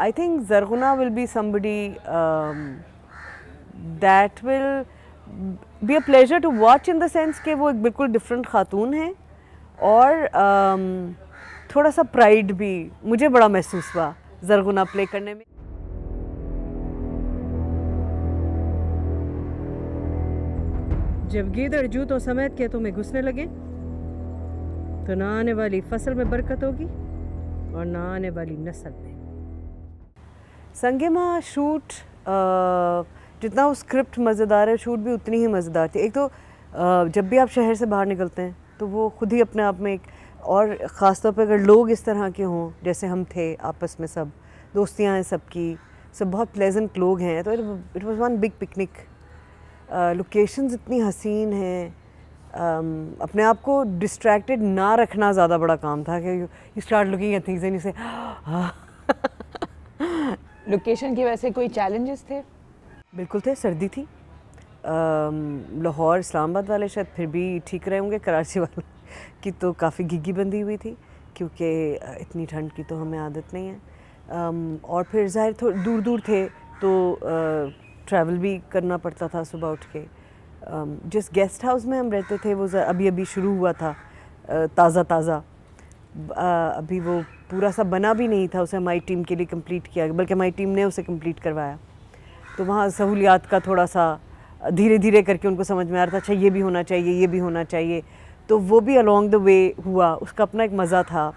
I think Zarguna will be somebody that will be a pleasure to watch in देंस कि वो एक बिल्कुल डिफरेंट खातून है और um, थोड़ा सा प्राइड भी मुझे बड़ा महसूस हुआ जरगुना प्ले करने में जब गीदर और जूत समेत के तुम्हें घुसने लगे तो ना आने वाली फसल में बरकत होगी और ना आने वाली नस्ल में संगमा शूट जितना वो स्क्रिप्ट मज़ेदार है शूट भी उतनी ही मज़ेदार थी एक तो जब भी आप शहर से बाहर निकलते हैं तो वो खुद ही अपने आप में एक और ख़ास तौर पर अगर लोग इस तरह के हों जैसे हम थे आपस में सब दोस्तियाँ हैं सबकी सब बहुत प्लेजेंट लोग हैं तो it was one big picnic locations इतनी हसीन हैं um, अपने आप को डिस्ट्रैक्टेड ना रखना ज़्यादा बड़ा काम था कि you start looking things and you से लोकेशन की वजह से कोई चैलेंजेस थे बिल्कुल थे सर्दी थी लाहौर इस्लामाबाद वाले शायद फिर भी ठीक रहे होंगे कराची वाले की तो काफ़ी घिग्गी बंदी हुई थी क्योंकि इतनी ठंड की तो हमें आदत नहीं है और फिर ज़ाहिर थोड़ा दूर दूर थे तो ट्रैवल भी करना पड़ता था सुबह उठ के जिस गेस्ट हाउस में हम रहते थे वो अभी अभी शुरू हुआ था ताज़ा ताज़ा अभी वो पूरा सा बना भी नहीं था उसे हमारी टीम के लिए कंप्लीट किया बल्कि हमारी टीम ने उसे कंप्लीट करवाया तो वहाँ सहूलियात का थोड़ा सा धीरे धीरे करके उनको समझ में आ रहा था अच्छा ये भी होना चाहिए ये भी होना चाहिए तो वो भी अलॉन्ग द वे हुआ उसका अपना एक मज़ा था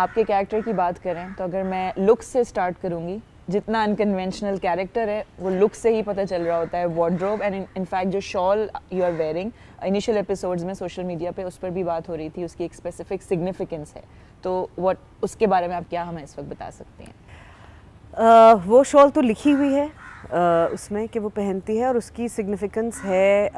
आपके कैरेक्टर की बात करें तो अगर मैं लुक से स्टार्ट करूँगी जितना अनकन्वेंशनल कैरेक्टर है वो लुक से ही पता चल रहा होता है वार्ड्रोब एंड इनफैक्ट जो shawl you are wearing initial episodes में सोशल मीडिया पे उस पर भी बात हो रही थी उसकी एक स्पेसिफिक सिग्निफिकेंस है तो वट उसके बारे में आप क्या हमें इस वक्त बता सकते हैं uh, वो शॉल तो लिखी हुई है uh, उसमें कि वो पहनती है और उसकी सिग्निफिकेंस है uh,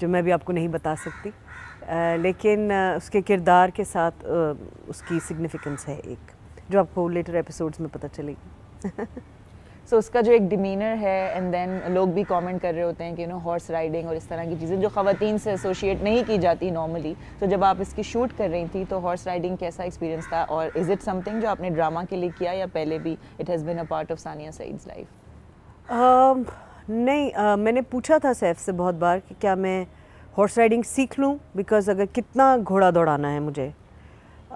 जो मैं भी आपको नहीं बता सकती uh, लेकिन uh, उसके किरदार के साथ uh, उसकी सिग्निफिकेंस है एक जो आपको लेटर एपिसोड्स में पता चलेगी सो उसका जो एक डिमीनर है एंड देन लोग भी कमेंट कर रहे होते हैं कि यू नो हॉर्स राइडिंग और इस तरह की चीज़ें जो खातन से एसोशिएट नहीं की जाती नॉर्मली तो जब आप इसकी शूट कर रही थी तो हॉर्स राइडिंग कैसा एक्सपीरियंस था और इज़ इट समथिंग जो आपने ड्रामा के लिए किया या पहले भी it has been a part of Sania Saeed's life नहीं uh, मैंने पूछा था सैफ से बहुत बार कि क्या मैं हॉर्स राइडिंग सीख लूँ बिकॉज अगर कितना घोड़ा दौड़ाना है मुझे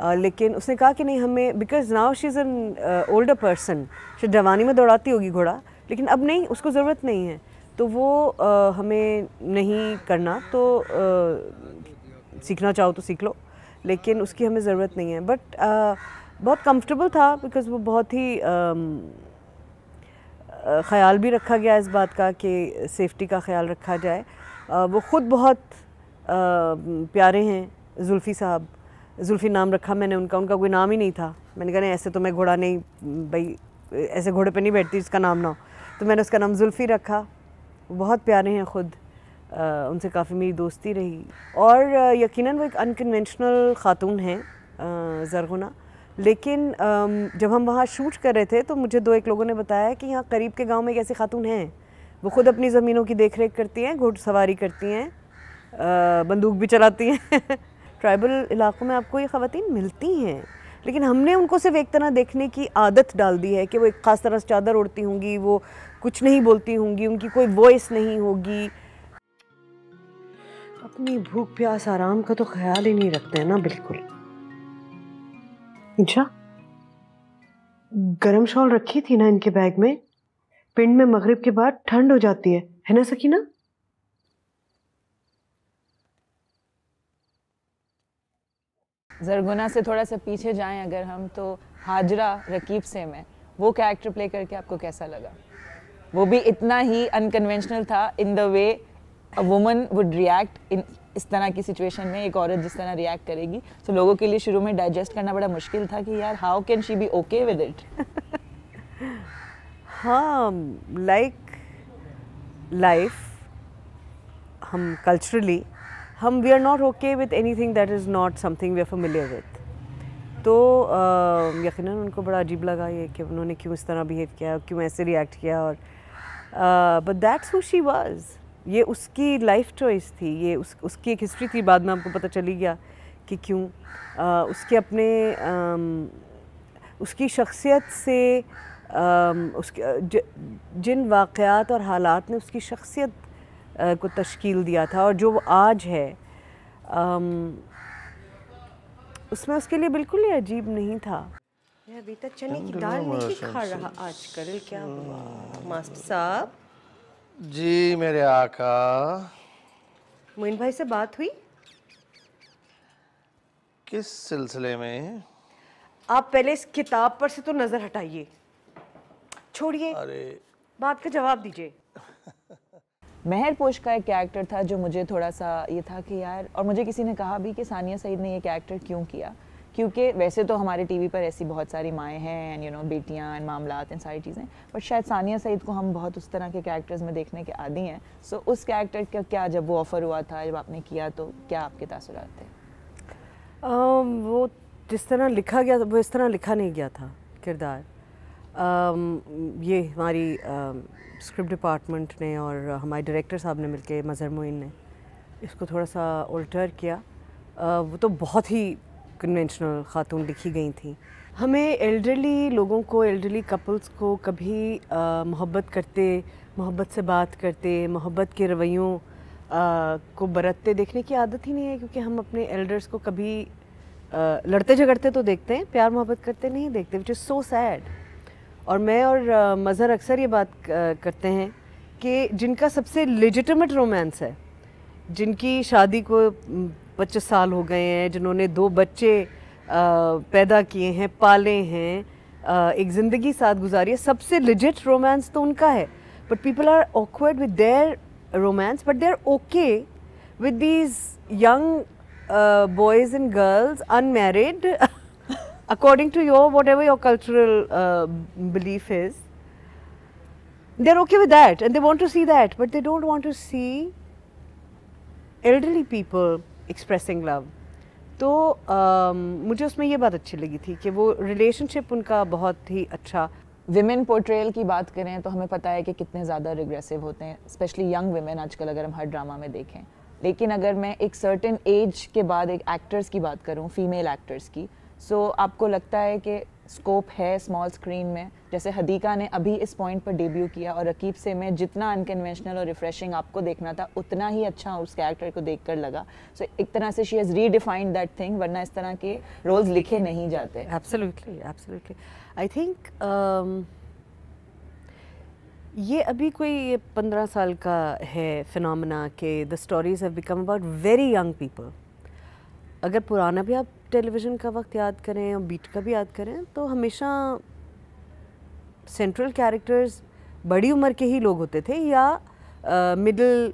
लेकिन उसने कहा कि नहीं हमें because now she is an older person शायद जवानी में दौड़ाती होगी घोड़ा लेकिन अब नहीं उसको ज़रूरत नहीं है तो वो uh, हमें नहीं करना तो uh, सीखना चाहो तो सीख लो लेकिन उसकी हमें ज़रूरत नहीं है बट uh, बहुत कंफर्टेबल था बिकॉज़ वो बहुत ही ख्याल भी रखा गया इस बात का कि सेफ्टी का ख्याल रखा जाए वो ख़ुद बहुत प्यारे हैं जुल्फ़ी साहब जुल्फ़ी नाम रखा मैंने उनका उनका कोई नाम ही नहीं था मैंने कहा ऐसे तो मैं घोड़ा नहीं भाई ऐसे घोड़े पे नहीं बैठती इसका नाम ना तो मैंने उसका नाम जुल्फ़ी रखा बहुत प्यारे हैं ख़ुद उनसे काफ़ी मेरी दोस्ती रही और यकीनन वो एक अनकन्वेंशनल ख़ातून हैं ज़रगुना लेकिन जब हम वहाँ शूट कर रहे थे तो मुझे दो एक लोगों ने बताया कि यहाँ करीब के गांव में एक ऐसी खातून हैं वो ख़ुद अपनी ज़मीनों की देख रेख करती हैं घुड़सवारी करती हैं बंदूक भी चलाती हैं ट्राइबल इलाकों में आपको ये ख़वान मिलती हैं लेकिन हमने उनको सिर्फ एक तरह देखने की आदत डाल दी है कि वो एक ख़ास तरह से चादर उड़ती होंगी वो कुछ नहीं बोलती होंगी उनकी कोई वॉइस नहीं होगी अपनी भूख प्यास आराम का तो ख्याल ही नहीं रखते हैं ना बिल्कुल अच्छा गरम शॉल रखी थी ना इनके बैग में पिंड में मगरिब के बाद ठंड हो जाती है है ना सकीना जरगुना से थोड़ा सा पीछे जाएं अगर हम तो हाजरा रकीब से मैं वो कैरेक्टर प्ले करके आपको कैसा लगा वो भी इतना ही अनकन्वेंशनल था in the way a woman would react in इस तरह की सिचुएशन में एक औरत जिस तरह रिएक्ट करेगी सो so, लोगों के लिए शुरू में डाइजेस्ट करना बड़ा मुश्किल था कि यार how can she be okay with it हाँ लाइक लाइफ हम कल्चरली हम we are not okay with anything that is not something we are familiar with तो यकीन उनको बड़ा अजीब लगा ये कि उन्होंने क्यों इस तरह बिहेव किया क्यों ऐसे रिएक्ट किया और but that's who she was ये उसकी लाइफ चॉइस थी ये उस उसकी एक हिस्ट्री थी बाद में आपको पता चली गया कि क्यों uh, उसके अपने uh, उसकी शख्सियत से uh, उसके ज, जिन वाक़ात और हालात ने उसकी शख्सियत को तश्कील दिया था और जो आज है आम, उसमें उसके लिए बिल्कुल ही अजीब नहीं था मैं अभी तक चने की दाल नहीं खा रहा आजकल क्या हुआ मास्टर साहब जी मेरे आका मोइन भाई से बात हुई किस सिलसिले में आप पहले इस किताब पर से तो नजर हटाइए छोड़िए अरे बात का जवाब दीजिए पोश का एक कैरेक्टर था जो मुझे थोड़ा सा ये था कि यार और मुझे किसी ने कहा भी कि सानिया सईद ने ये कैरेक्टर क्यों किया क्योंकि वैसे तो हमारे टीवी पर ऐसी बहुत सारी माएँ हैं एंड यू नो बेटियाँ एंड मामला एंड सारी चीज़ें बट शायद सानिया सईद को हम बहुत उस तरह के कैरेक्टर्स में देखने के आदि हैं सो उस कैरेक्टर का क्या जब वो ऑफ़र हुआ था जब आपने किया तो क्या आपके तसर थे वो जिस तरह लिखा गया वो इस तरह लिखा नहीं गया था किरदार Um, ये हमारी स्क्रिप्ट um, डिपार्टमेंट ने और हमारे डायरेक्टर साहब ने मिलके मज़हर मोइन ने इसको थोड़ा सा उल्टर किया आ, uh, वो तो बहुत ही कन्वेंशनल ख़ातून लिखी गई थी हमें एल्डरली लोगों को एल्डरली कपल्स को कभी uh, मोहब्बत करते मोहब्बत से बात करते मोहब्बत के रवैयों uh, को बरतते देखने की आदत ही नहीं है क्योंकि हम अपने एल्डर्स को कभी आ, लड़ते झगड़ते तो देखते हैं प्यार मोहब्बत करते नहीं देखते विच इज़ सो सैड और मैं और मज़हर अक्सर ये बात करते हैं कि जिनका सबसे लेजिटमेट रोमांस है जिनकी शादी को पच्चीस साल हो गए हैं जिन्होंने दो बच्चे पैदा किए हैं पाले हैं एक ज़िंदगी साथ गुजारी है सबसे लिजिट रोमांस तो उनका है but people are awkward with their romance but they are okay with these young boys and girls unmarried according to your whatever your cultural uh, belief is they're okay with that and they want to see that but they don't want to see elderly people expressing love तो um, मुझे उसमें ये बात अच्छी लगी थी कि वो रिलेशनशिप उनका बहुत ही अच्छा विमेन पोर्ट्रेयल की बात करें तो हमें पता है कि कितने ज़्यादा रिग्रेसिव होते हैं स्पेशली यंग वेमेन आजकल अगर हम हर ड्रामा में देखें लेकिन अगर मैं एक सर्टेन एज के बाद एक एक्टर्स की बात करूं फीमेल एक्टर्स की सो so, आपको लगता है कि स्कोप है स्मॉल स्क्रीन में जैसे हदीका ने अभी इस पॉइंट पर डेब्यू किया और रकीब से में जितना अनकन्वेंशनल और रिफ्रेशिंग आपको देखना था उतना ही अच्छा उस कैरेक्टर को देख कर लगा सो so, एक तरह से she has redefined that thing वरना इस तरह के रोल्स लिखे नहीं जाते एब्सोल्युटली एब्सोल्युटली आई थिंक ये अभी कोई पंद्रह साल का है फिनमिना के the stories have become about very young people अगर पुराना भी आप टेलीविज़न का वक्त याद करें और बीट का भी याद करें तो हमेशा सेंट्रल कैरेक्टर्स बड़ी उम्र के ही लोग होते थे या मिडिल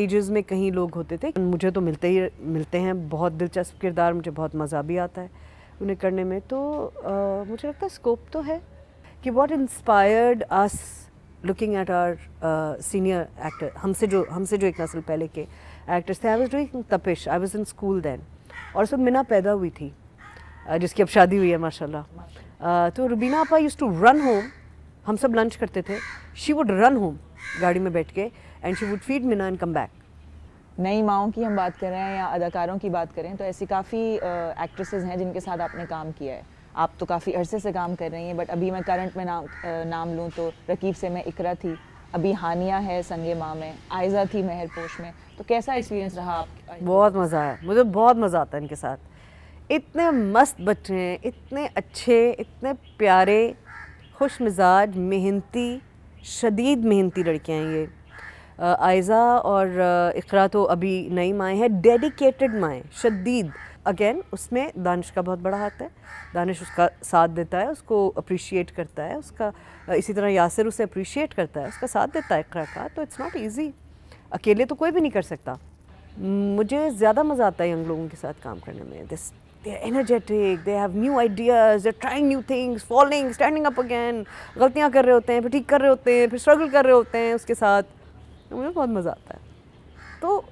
एजेस में कहीं लोग होते थे मुझे तो मिलते ही मिलते हैं बहुत दिलचस्प किरदार मुझे बहुत मज़ा भी आता है उन्हें करने में तो uh, मुझे लगता है स्कोप तो है कि what inspired us looking at our senior actor हमसे जो हमसे जो एक नस्ल पहले के एक्टर्स थे आई was doing Tapish I was in school then और सब मिना पैदा हुई थी जिसकी अब शादी हुई है माशाल्लाह तो रुबीना आपा यूज़ टू रन होम हम सब लंच करते थे शी वुड रन होम गाड़ी में बैठ के and she would feed Meena and come back नई माओ की हम बात कर रहे हैं या अदाकारों की बात करें तो ऐसी काफ़ी एक्ट्रेसेस हैं जिनके साथ आपने काम किया है आप तो काफ़ी अरसे से काम कर रही हैं बट अभी मैं करंट में नाम आ, नाम लूँ तो रकीब से मैं इकरा थी अभी हानिया है संगे माँ में आयजा थी मेहरपोश में तो कैसा एक्सपीरियंस रहा आपका बहुत मज़ा आया मुझे बहुत मज़ा आता है इनके साथ इतने मस्त बच्चे हैं इतने अच्छे इतने प्यारे खुश मिजाज मेहनती शदीद मेहनती लड़कियाँ हैं ये आयज़ा और इकरा तो अभी नई माएँ हैं डेडिकेटेड माएँ शदीद अगेन उसमें दानिश का बहुत बड़ा हाथ है दानिश उसका साथ देता है उसको अप्रिशिएट करता है उसका इसी तरह यासिर उसे अप्रिशिएट करता है उसका साथ देता है इकरा का तो इट्स नॉट ईजी अकेले तो कोई भी नहीं कर सकता मुझे ज़्यादा मज़ा आता है यंग लोगों के साथ काम करने में this they are energetic they have new ideas they're trying new things following standing up again गलतियाँ कर रहे होते हैं फिर ठीक कर रहे होते हैं फिर स्ट्रगल कर रहे होते हैं उसके साथ तो मुझे बहुत मज़ा आता है तो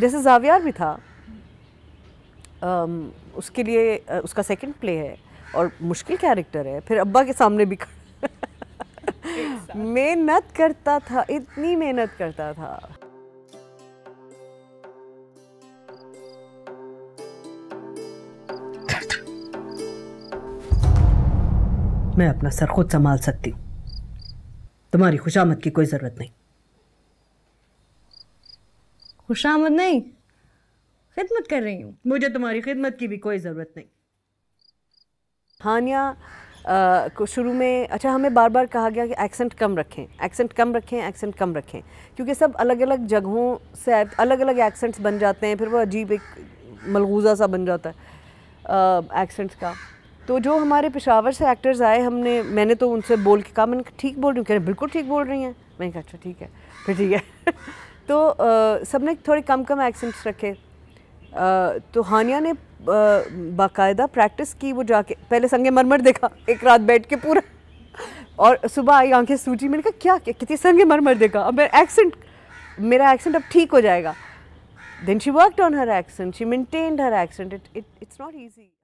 जैसे जावियार भी था उसके लिए उसका सेकंड प्ले है और मुश्किल कैरेक्टर है फिर अब्बा के सामने भी मेहनत करता था इतनी मेहनत करता था मैं अपना सर खुद संभाल सकती हूं तुम्हारी खुशामद की कोई ज़रूरत नहीं खुशामद नहीं खिदमत कर रही हूँ मुझे तुम्हारी खिदमत की भी कोई ज़रूरत नहीं हानिया को शुरू में अच्छा हमें बार बार कहा गया कि एक्सेंट कम रखें एक्सेंट कम रखें एक्सेंट कम रखें क्योंकि सब अलग अलग जगहों से अलग अलग एक्सेंट्स बन जाते हैं फिर वो अजीब एक मलगूजा सा बन जाता है एक्सेंट्स का तो जो हमारे पेशावर से एक्टर्स आए हमने मैंने तो उनसे बोल के कहा मैंने ठीक बोल रही हूँ कह रहे बिल्कुल ठीक बोल रही हैं मैंने कहा अच्छा ठीक है फिर ठीक है तो सब ने थोड़े कम कम एक्सेंट्स रखे तो हानिया ने बाकायदा प्रैक्टिस की वो जाके पहले संगे मरमर देखा एक रात बैठ के पूरा और सुबह आई आंखें सूची मैंने कहा क्या क्या कितनी संगे मरमर देखा अब मेरा एक्सेंट मेरा एक्सेंट अब ठीक हो जाएगा then she work on her accent she maintain her accent it it it's not easy